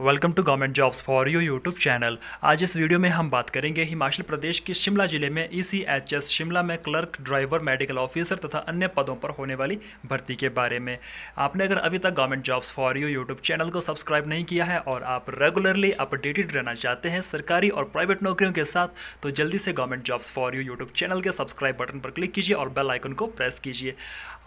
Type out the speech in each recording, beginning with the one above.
welcome to government jobs for you YouTube channel आज इस video में हम बात करेंगे हिमाचल प्रदेश के शिमला जिले में ई e शिमला में क्लर्क ड्राइवर मेडिकल ऑफिसर तथा अन्य पदों पर होने वाली भर्ती के बारे में आपने अगर अभी तक government jobs for you YouTube channel को सब्सक्राइब नहीं किया है और आप रेगुलरली अपडेटेड रहना चाहते हैं सरकारी और प्राइवेट नौकरियों के साथ तो जल्दी से government jobs for you YouTube channel के सब्सक्राइब बटन पर क्लिक कीजिए और बेल आइकन को प्रेस कीजिए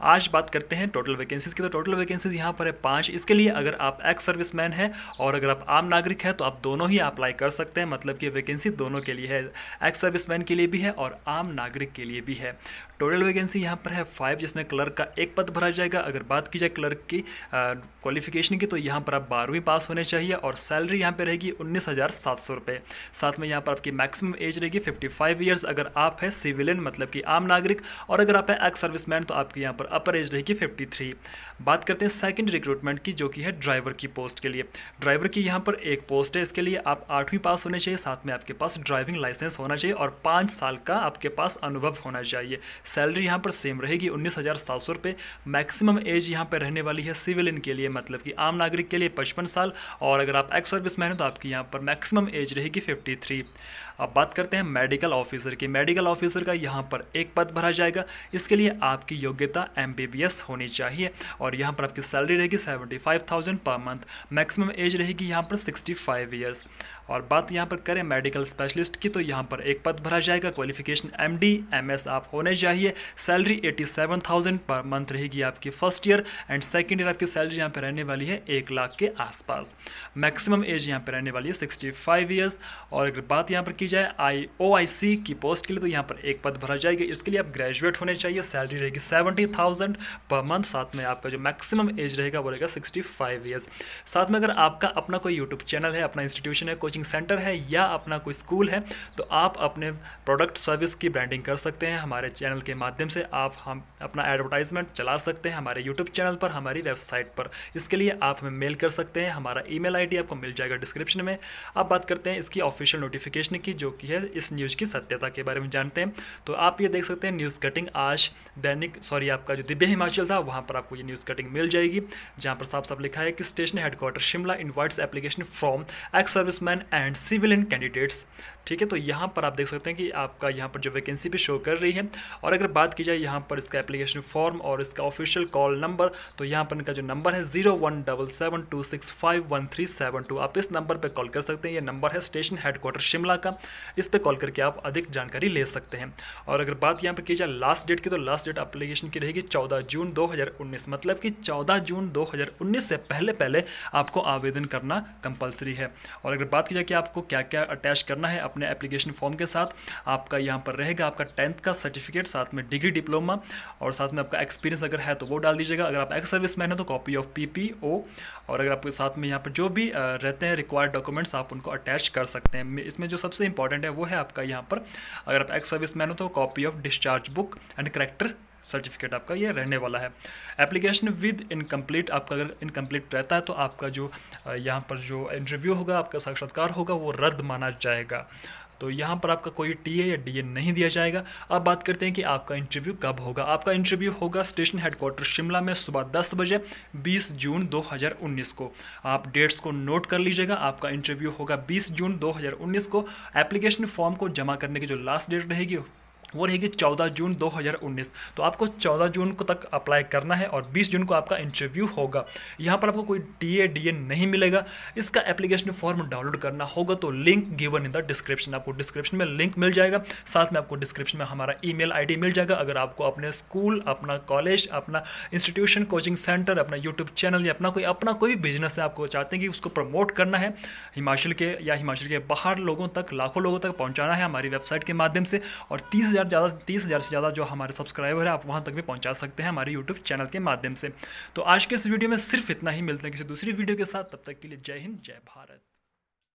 आज बात करते हैं टोटल वैकेंसीज़ की तो टोटल वैकेंसीज यहाँ पर है पाँच इसके लिए अगर आप एक्स सर्विस मैन है और अगर आप आम नागरिक हैं तो आप दोनों ही अप्लाई कर सकते हैं मतलब कि वैकेंसी दोनों के लिए है एक्स सर्विस मैन के लिए भी है और आम नागरिक के लिए भी है टोटल वैकेंसी यहाँ पर है फाइव जिसमें क्लर्क का एक पद भरा जाएगा अगर बात की जाए क्लर्क की क्वालिफिकेशन की तो यहाँ पर आप बारहवीं पास होने चाहिए और सैलरी यहाँ पर रहेगी उन्नीस हज़ार सात सौ रुपये साथ में यहाँ पर आपकी मैक्सिमम एज रहेगी फिफ्टी फाइव ईयर्स अगर आप है सिविलियन मतलब कि आम नागरिक और अगर आप है एक्स सर्विस मैन तो आपके यहाँ पर अपर एज रहेगी फिफ्टी थ्री बात करते हैं सेकंड रिक्रूटमेंट की जो कि है ड्राइवर की पोस्ट के लिए ड्राइवर की यहाँ पर एक पोस्ट है इसके लिए आप आठवीं पास होने चाहिए साथ में आपके पास ड्राइविंग लाइसेंस होना चाहिए और पाँच साल का आपके पास अनुभव होना चाहिए सैलरी यहाँ पर सेम रहेगी उन्नीस हज़ार सात सौ रुपये मैक्सिमम एज यहाँ पर रहने वाली है सिविल इन के लिए मतलब कि आम नागरिक के लिए पचपन साल और अगर आप एक्स सर्विस मैन हो तो आपकी यहाँ पर मैक्सिमम एज रहेगी फिफ्टी थ्री अब बात करते हैं मेडिकल ऑफिसर की मेडिकल ऑफिसर का यहाँ पर एक पद भरा जाएगा इसके लिए आपकी योग्यता एम होनी चाहिए और यहाँ पर आपकी सैलरी रहेगी seventy five thousand per month maximum age रहेगी यहाँ पर सिक्सटी फाइव ईयर्स और बात यहाँ पर करें मेडिकल स्पेशलिस्ट की तो यहाँ पर एक पद भरा जाएगा qualification M D M S आप होने चाहिए salary eighty seven thousand per month रहेगी आपकी first year and second year आपकी सैलरी यहाँ पर रहने वाली है एक लाख के आसपास मैक्सिमम एज यहाँ पर रहने वाली है सिक्सटी फाइव ईयर्स और अगर बात यहाँ पर की जाए आई ओ आई सी की पोस्ट के लिए तो यहाँ पर एक पद भरा जाएगा इसके लिए आप ग्रेजुएट होने चाहिए सैलरी रहेगी सेवेंटी थाउजेंड पर मंथ साथ में आपका जो मैक्सिमम एज रहेगा वो रहेगा सिक्सटी फाइव ईयर्स साथ में अगर आपका अपना कोई यूट्यूब चैनल है अपना इंस्टीट्यूशन है कोचिंग सेंटर है या अपना कोई स्कूल है तो आप अपने प्रोडक्ट सर्विस की ब्रांडिंग कर सकते हैं हमारे चैनल के माध्यम से आप हम अपना एडवर्टाइजमेंट चला सकते हैं हमारे यूट्यूब चैनल पर हमारी वेबसाइट पर इसके लिए आप हमें मेल कर सकते हैं हमारा ई मेल आपको मिल जाएगा डिस्क्रिप्शन में अब बात करते हैं इसकी ऑफिशियल नोटिफिकेशन की जो कि है इस न्यूज़ की सत्यता के बारे में जानते हैं तो आप ये देख सकते हैं न्यूज़ कटिंग आज दैनिक सॉरी आपका जो दिव्य हिमाचल था वहाँ पर आपको ये न्यूज़ कटिंग मिल जाएगी जहाँ पर साफ साफ लिखा है कि station headquarter Shimla invites application from ex serviceman and civilian candidates ठीक है तो यहाँ पर आप देख सकते हैं कि आपका यहाँ पर जो वैकेंसी भी शो कर रही है और अगर बात की जाए यहाँ पर इसका एप्लीकेशन फॉर्म और इसका ऑफिशियल कॉल नंबर तो यहाँ पर इनका जो नंबर है zero one double seven two six five one three seven two आप इस नंबर पर कॉल कर सकते हैं ये नंबर है स्टेशन हेडक्वार्टर शिमला का इस पर कॉल करके आप अधिक जानकारी ले सकते हैं और अगर बात यहाँ पर की जाए लास्ट डेट की तो लास्ट डेट अप्लीकेशन की रहेगी चौदह जून दो मतलब कि चौदह जून दो से पहले पहले आपको आवेदन करना कंपलसरी है और अगर बात बाकी जाके आपको क्या क्या अटैच करना है अपने एप्लीकेशन फॉर्म के साथ आपका यहाँ पर रहेगा आपका टेंथ का सर्टिफिकेट साथ में डिग्री डिप्लोमा और साथ में आपका एक्सपीरियंस अगर है तो वो डाल दीजिएगा अगर आप एक्स सर्विस मैन है तो कॉपी ऑफ पी और अगर आपके साथ में यहाँ पर जो भी रहते हैं रिक्वायर्ड डॉक्यूमेंट्स आप उनको अटैच कर सकते हैं इसमें जो सबसे इंपॉर्टेंट है वो है आपका यहाँ पर अगर आप एक्स सर्विस मैन हो तो copy of discharge book and character certificate आपका ये रहने वाला है एप्लीकेशन विद इनकम्प्लीट आपका अगर इनकम्प्लीट रहता है तो आपका जो यहाँ पर जो इंटरव्यू होगा आपका साक्षात्कार होगा वो रद्द माना जाएगा तो यहाँ पर आपका कोई टी या डी नहीं दिया जाएगा अब बात करते हैं कि आपका इंटरव्यू कब होगा आपका इंटरव्यू होगा स्टेशन हेडक्वार्टर शिमला में सुबह दस बजे बीस जून 2019 को आप डेट्स को नोट कर लीजिएगा आपका इंटरव्यू होगा बीस जून 2019 को एप्लीकेशन फॉर्म को जमा करने की जो लास्ट डेट रहेगी वो रहेगी 14 जून 2019 तो आपको 14 जून को तक अप्लाई करना है और 20 जून को आपका इंटरव्यू होगा यहाँ पर आपको कोई डी ए डी ए नहीं मिलेगा इसका एप्लीकेशन फॉर्म डाउनलोड करना होगा तो link given in the description आपको डिस्क्रिप्शन में लिंक मिल जाएगा साथ में आपको डिस्क्रिप्शन में हमारा ई मेल मिल जाएगा अगर आपको अपने स्कूल अपना कॉलेज अपना इंस्टीट्यूशन कोचिंग सेंटर अपना यूट्यूब चैनल या अपना कोई अपना कोई भी बिजनेस है आपको चाहते हैं कि उसको प्रमोट करना है हिमाचल के या हिमाचल के बाहर लोगों तक लाखों लोगों तक पहुँचाना है हमारी वेबसाइट के माध्यम से और तीस हज़ार ज़्यादा तीस हज़ार से ज़्यादा जो हमारे सब्सक्राइबर है आप वहाँ तक भी पहुँचा सकते हैं हमारे यूट्यूब चैनल के माध्यम से तो आज के इस वीडियो में सिर्फ इतना ही मिलते हैं किसी दूसरी वीडियो के साथ तब तक के लिए जय हिंद जय भारत